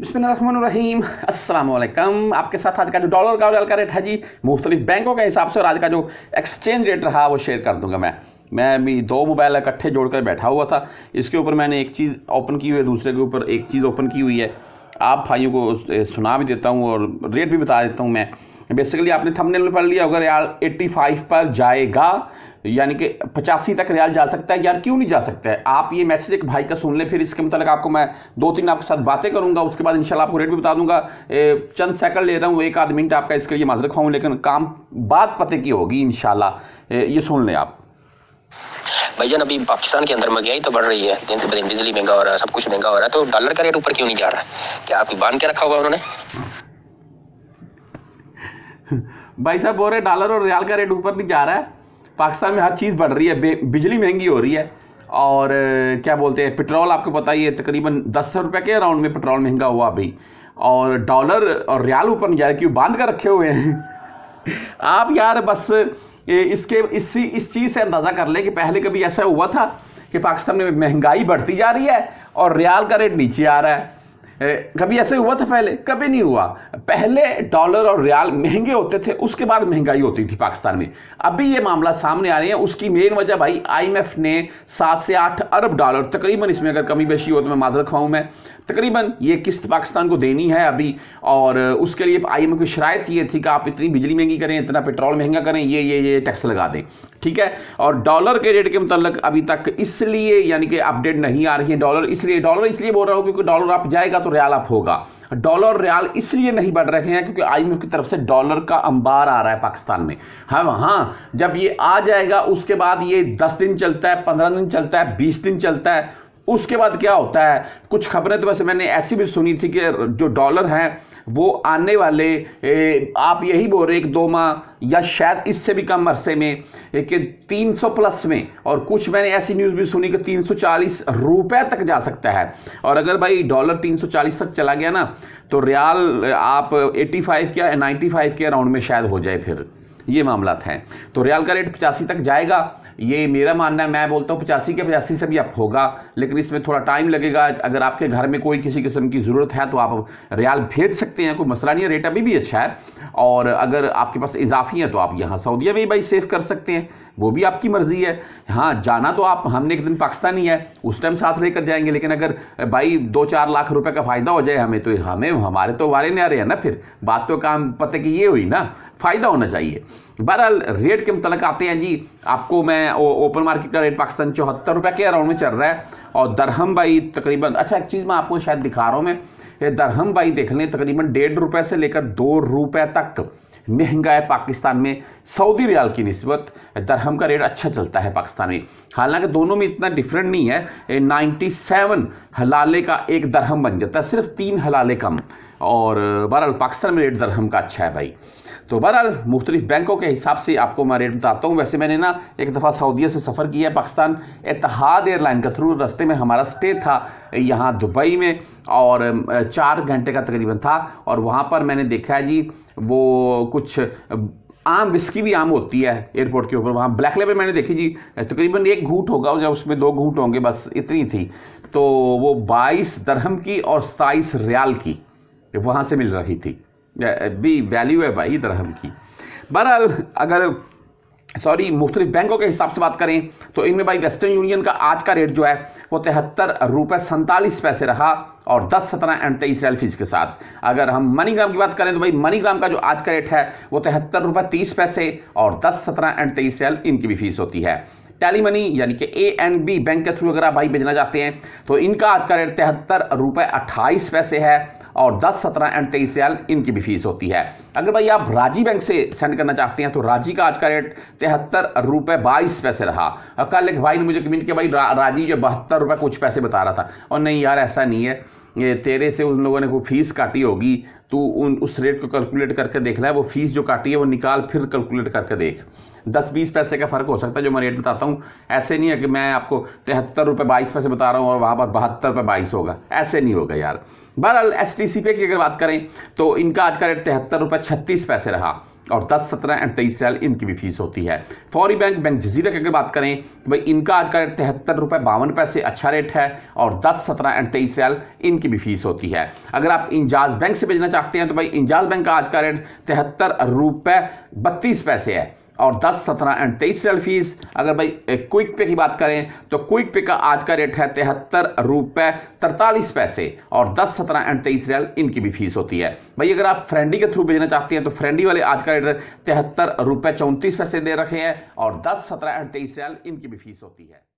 बिस्मिल्लाम अस्सलाम आपके साथ आज का जो डॉलर का रियल का रेट है जी मुख्तलिफ बैंकों के हिसाब से और आज का जो एक्सचेंज रेट रहा वो शेयर कर दूंगा मैं मैं भी दो मोबाइल इकट्ठे जोड़कर बैठा हुआ था इसके ऊपर मैंने एक चीज़ ओपन की हुई है दूसरे के ऊपर एक चीज़ ओपन की हुई है आप भाइयों को सुना भी देता हूँ और रेट भी बता देता हूँ मैं बेसिकली आपने थंबनेल में पढ़ लिया अगर रियाल 85 पर जाएगा यानी कि पचासी तक रियाल जा सकता है यार क्यों नहीं जा सकता है आप ये मैसेज एक भाई का सुन ले फिर इसके मतलब आपको मैं दो तीन आपके साथ बातें करूंगा उसके बाद इंशाल्लाह आपको रेट भी बता दूंगा ए, चंद सेकंड ले रहा हूँ एक आध मिनट आपका इसके लिए माजरत खाऊँ लेकिन काम बात पते की होगी इनशाला ये सुन लें आप भाईजान अभी पाकिस्तान के अंदर महंगाई तो बढ़ रही है दिन से दिन बिजली महंगा हो रहा है सब कुछ महंगा हो रहा है तो डॉलर का रेट ऊपर क्यों नहीं जा रहा है क्या कोई बांध के रखा हुआ उन्होंने भाई साहब बोल रहे डॉलर और रियाल का रेट ऊपर नहीं जा रहा है पाकिस्तान में हर चीज़ बढ़ रही है बिजली महंगी हो रही है और क्या बोलते हैं पेट्रोल आपको पता ही है तकरीबन दस सौ रुपये के अराउंड में पेट्रोल महंगा हुआ अभी और डॉलर और रियाल ऊपर नहीं जा रहा क्यों बांध कर रखे हुए हैं आप यार बस इसके इसी इस चीज़ से अंदाज़ा कर लें कि पहले कभी ऐसा हुआ था कि पाकिस्तान में महंगाई बढ़ती जा रही है और रियाल का रेट नीचे आ रहा है कभी ऐसे हुआ था पहले कभी नहीं हुआ पहले डॉलर और रियाल महंगे होते थे उसके बाद महंगाई होती थी पाकिस्तान में अभी ये मामला सामने आ रही है उसकी मेन वजह भाई आईएमएफ ने सात से आठ अरब डॉलर तकरीबन इसमें अगर कमी बेशी हो तो मैं मादर खाऊं मैं तकरीबन ये किस्त पाकिस्तान को देनी है अभी और उसके लिए आई ए की शरात ये थी कि आप इतनी बिजली महंगी करें इतना पेट्रोल महंगा करें ये ये ये टैक्स लगा दें ठीक है और डॉलर के रेट के मतलब अभी तक इसलिए यानी कि अपडेट नहीं आ रही है डॉलर इसलिए डॉलर इसलिए बोल रहा हूँ क्योंकि डॉलर आप जाएगा तो रियाल आप होगा डॉलर रियाल इसलिए नहीं बढ़ रहे हैं क्योंकि आई की तरफ से डॉलर का अंबार आ रहा है पाकिस्तान में हम हाँ, हाँ जब ये आ जाएगा उसके बाद ये दस दिन चलता है पंद्रह दिन चलता है बीस दिन चलता है उसके बाद क्या होता है कुछ खबरें तो वैसे मैंने ऐसी भी सुनी थी कि जो डॉलर हैं वो आने वाले ए, आप यही बोल रहे एक दो माह या शायद इससे भी कम अरसे में कि 300 प्लस में और कुछ मैंने ऐसी न्यूज़ भी सुनी कि 340 रुपए तक जा सकता है और अगर भाई डॉलर 340 तक चला गया ना तो रियाल आप 85 क्या फाइव के अराउंड में शायद हो जाए फिर ये मामला हैं तो रियाल का रेट पचासी तक जाएगा ये मेरा मानना है मैं बोलता हूँ पचासी के पचासी से भी अप होगा लेकिन इसमें थोड़ा टाइम लगेगा अगर आपके घर में कोई किसी किस्म की ज़रूरत है तो आप रियाल भेज सकते हैं कोई मसला नहीं है रेट अभी भी अच्छा है और अगर आपके पास इजाफी है तो आप यहाँ सऊदीया में भाई सेव कर सकते हैं वो भी आपकी मर्ज़ी है हाँ जाना तो आप हमने एक दिन पाकिस्तानी है उस टाइम साथ लेकर जाएंगे लेकिन अगर भाई दो चार लाख रुपये का फ़ायदा हो जाए हमें तो हमें हमारे तो वारे नारे हैं ना फिर बात तो काम पते कि ये हुई ना फ़ायदा होना चाहिए बहरहाल रेट के मुतल आते हैं जी आपको मैं ओपन मार्केट का रेट पाकिस्तान चौहत्तर रुपये के अराउंड में चल रहा है और दरहम बाई तकरीबन अच्छा एक चीज़ मैं आपको शायद दिखा रहा हूँ मैं ये दरहम बाई देख लें तकरीबन डेढ़ रुपये से लेकर दो रुपये तक महंगा है पाकिस्तान में सऊदी रियाल की नस्बत दरहम का रेट अच्छा चलता है पाकिस्तान में हालांकि दोनों में इतना डिफरेंट नहीं है 97 हलाले का एक दरहम बन जाता है सिर्फ तीन हलाले कम और बहरहाल पाकिस्तान में रेट दरहम का अच्छा है भाई तो बहरहाल मुख्तलिफ बैंकों के हिसाब से आपको मैं रेट बताता हूँ वैसे मैंने ना एक दफ़ा सऊदीया से सफ़र किया है पाकिस्तान एतहाद एयरलाइन के थ्रू रस्ते में हमारा स्टे था यहाँ दुबई में और चार घंटे का तकरीबन था और वहाँ पर मैंने देखा है जी वो कुछ आम विस्की भी आम होती है एयरपोर्ट के ऊपर वहाँ ब्लैक लेबर मैंने देखी जी तकरीबन एक घूट होगा जब उसमें दो घूट होंगे बस इतनी थी तो वो बाईस दरहम की और सताईस रियाल की वहाँ से मिल रही थी बी वैल्यू है भाई दरहम की बहरहाल अगर सॉरी मुख्तलिफ बैंकों के हिसाब से बात करें तो इनमें भाई वेस्टर्न यूनियन का आज का रेट जो है वो तिहत्तर रुपये सैंतालीस पैसे रहा और दस सत्रह एंड तेईस रेल फीस के साथ अगर हम मनी ग्राम की बात करें तो भाई मनी ग्राम का जो आज का रेट है वो तिहत्तर रुपये तीस पैसे और दस सत्रह एंड तेईस रेल इनकी भी फीस होती है टैली मनी यानी कि ए एंड बी बैंक के थ्रू अगर आप भाई भेजना चाहते हैं तो इनका आज का रेट तिहत्तर रुपये अट्ठाईस पैसे है और 10, 17 एंड 23 रियाल इनकी भी फीस होती है अगर भाई आप राजी बैंक से सेंड करना चाहते हैं तो राजी का आज का रेट तिहत्तर रुपये बाईस पैसे रहा और कल एक भाई ने मुझे कमेंट किया भाई रा, राजी जो बहत्तर रुपये कुछ पैसे बता रहा था और नहीं यार ऐसा नहीं है तेरे से उन लोगों ने कोई फ़ीस काटी होगी तो उन उस रेट को कैलकुलेट करके देखना है वो फ़ीस जो काटी है वो निकाल फिर कैलकुलेट करके देख दस बीस पैसे का फ़र्क हो सकता है जो मैं रेट बताता हूँ ऐसे नहीं है कि मैं आपको तिहत्तर रुपये बाईस पैसे बता रहा हूँ और वहाँ पर बहत्तर रुपये बाईस होगा ऐसे नहीं होगा यार बहरहाल एस टी सी पे की अगर बात करें तो इनका आज का रेट तिहत्तर रुपये छत्तीस पैसे रहा और 10, 17 एंड तेईस रियाल इनकी भी फीस होती है फौरी बैंक बैंक जजीरा की अगर बात करें तो भाई इनका आज का रेट तिहत्तर रुपये बावन पैसे अच्छा रेट है और 10, 17 एंड तेईस रियाल इनकी भी फीस होती है अगर आप इंजाज बैंक से भेजना चाहते हैं तो भाई इंजाज बैंक का आज का रेट तिहत्तर रुपये बत्तीस पैसे है और 10 17 एंड तेईस रेल फीस अगर भाई क्विक पे की बात करें तो क्विक पे का आज का रेट है तिहत्तर रुपये तरतालीस पैसे और 10 17 एंड तेईस रेल इनकी भी फीस होती है भाई अगर आप फ्रेंडी के थ्रू भेजना चाहते हैं तो फ्रेंडी वाले आज का रेट तिहत्तर रुपये चौंतीस पैसे दे रखे हैं और दस सत्रह एंड तेईस रेल इनकी भी फीस होती है